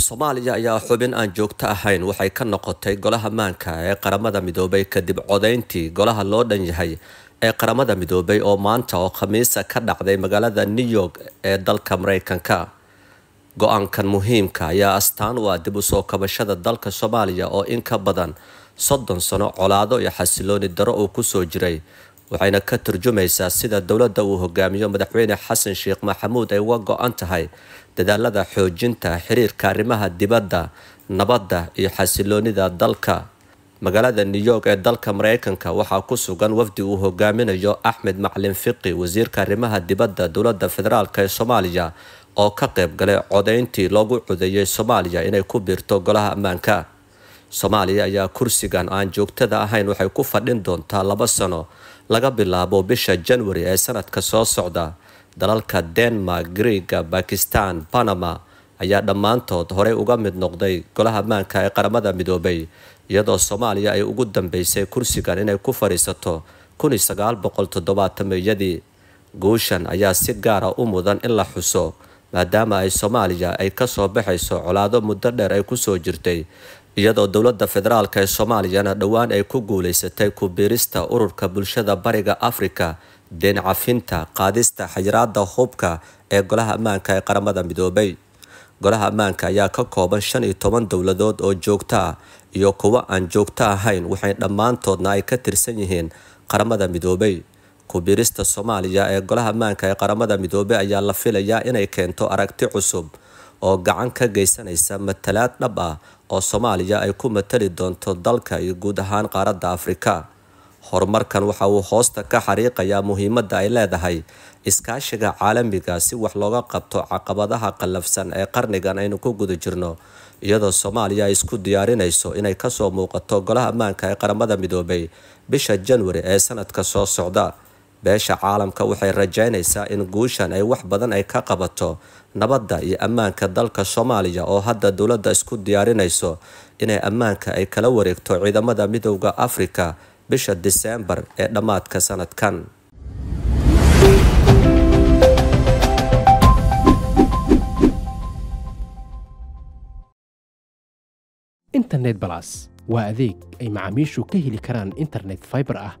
soomaaliya ayaa xubin aan joogto ahayn waxay ka noqotay golaha maanka ee qaramada midoobay kadib codayntii golaha loo dhan yahay ee qaramada midoobay oo maanta oo khamiisa ka dhacday magaalada new york ee dalka maraykanka go-aankan muhiimka ayaa astaan u ah dib u soo kabashada dalka soomaaliya oo in ka badan soddon sano colaado iyo xasilooni daro uu ku soo jiray waxayna ka turjumaysaa sida dowladda uu hogaamiyo madaxweyne xasan sheekh maxamuud ay uga go-an tahay dadaalada xoojinta xiriirka arrimaha dibadda nabadda iyo xasiloonida dalka magaalada new york ee dalka maraykanka waxaa ku sugan wafdi uu hogaaminayo axmed maclin fiqi wasiirka arrimaha dibadda dowladda federaalk ee soomaaliya oo ka qayb galay codayntii loogu codeeyey soomaaliya inay ku biirto golaha ammaanka soomaaliya ayaa kursigan aan joogtada ahayn waxay ku fadhin doontaa laba sano laga bilaabo bisha janwari ee sanadka soo socda dalalka denmark greega bakistan banama ayaa dhammaantood horey uga mid noqday golaha maanka ee qaramada midoobay iyadoo soomaaliya ay ugu dambeysay kursigan inay ku fadhiisato yadii guushan ayaa si gaara ah u mudan in la xuso maadaama ay soomaaliya ay kasoo baxayso colaado muddo dheer ay kusoo jirtay iyadoo dowladda federaalk ee soomaaliyana dhowaan ay ku guulaysatay ku biirista ururka bulshada bariga afrika deen cafinta qaadista xayiraada hubka ee golaha ammaanka ee qaramada midoobay golaha ammaanka ayaa ka kooban shan iyo toban dowladood oo joogto ah iyo kuwa aan joogto ahayn waxay dhammaantoodna ay ka tirsan yihiin qaramada midoobay ku biirista soomaaliya ee golaha ammaanka ee qaramada midoobay ayaa la filayaa inay keento aragti cusub oo gacan ka geysanaysa matalaad dhab ah oo soomaaliya ay ku matali doonto dalka iyo guud ahaan qaaradda afrika horumarkan waxa uu hoosta ka xariiqayaa muhiimadda ay leedahay iskaashiga caalamiga si wax looga qabto caqabadaha qallafsan ee qarnigan aynu ku guda jirno iyadoo soomaaliya ay isku diyaarinayso inay kasoo muuqato golaha ammaanka ee qaramada midoobay bisha janwari ee sanadka soo socda beesha caalamka waxay rajaynaysaa in guushan ay wax badan ay ka qabato nabadda iyo ammaanka dalka soomaaliya oo hadda dowladda isku diyaarinayso inay ammaanka ay kala wareegto ciidamada midowda afrika bisha diseembar ee dhammaadka sanadkan internet balas waa adeeg ay macaamiishu ka heli karaan internet fiber ah